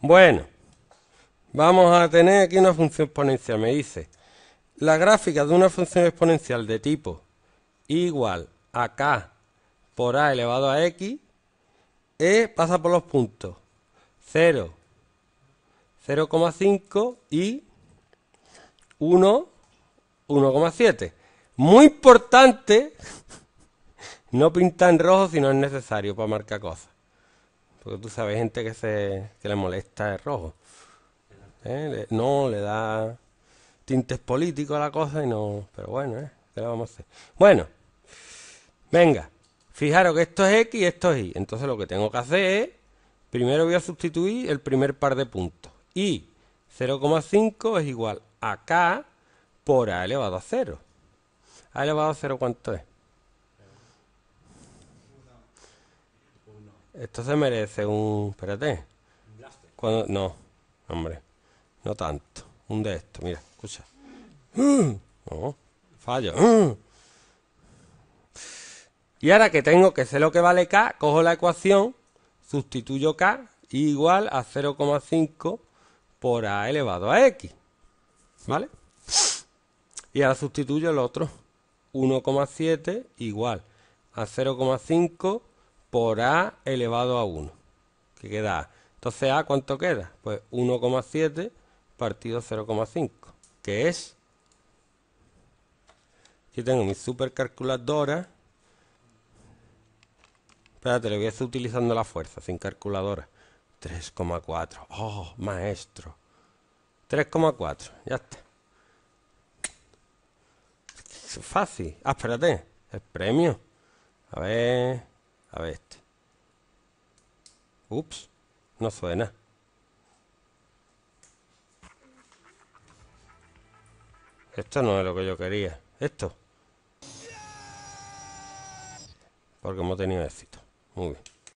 Bueno, vamos a tener aquí una función exponencial. Me dice, la gráfica de una función exponencial de tipo igual a k por a elevado a x, e pasa por los puntos 0, 0,5 y 1, 1,7. Muy importante, no pinta en rojo si no es necesario para marcar cosas. Porque tú sabes, gente que, se, le molesta el rojo. ¿Eh? No, le da tintes políticos a la cosa y no. Pero bueno, ¿eh? ¿Qué le vamos a hacer? Bueno, venga. Fijaros que esto es X y esto es Y. Entonces lo que tengo que hacer es. Primero voy a sustituir el primer par de puntos. Y 0,5 es igual a K por A elevado a 0. A elevado a 0, ¿cuánto es? Esto se merece un. Espérate. Cuando... No, hombre. No tanto. Un de esto, mira, escucha. No, fallo. Y ahora que tengo que sé lo que vale K, cojo la ecuación, sustituyo K igual a 0,5 por A elevado a X. ¿Vale? Y ahora sustituyo el otro. 1,7 igual a 0,5 por A elevado a 1, ¿Qué queda A. Entonces, ¿A cuánto queda? Pues 1,7 partido 0,5, que es... Aquí tengo mi supercalculadora. Espérate, le voy a hacer utilizando la fuerza, sin calculadora. 3,4. ¡Oh, maestro! 3,4. Ya está. Es fácil. Ah, espérate. El premio. A ver... A ver este. Ups, no suena. Esto no es lo que yo quería. Esto. Porque hemos tenido éxito. Muy bien.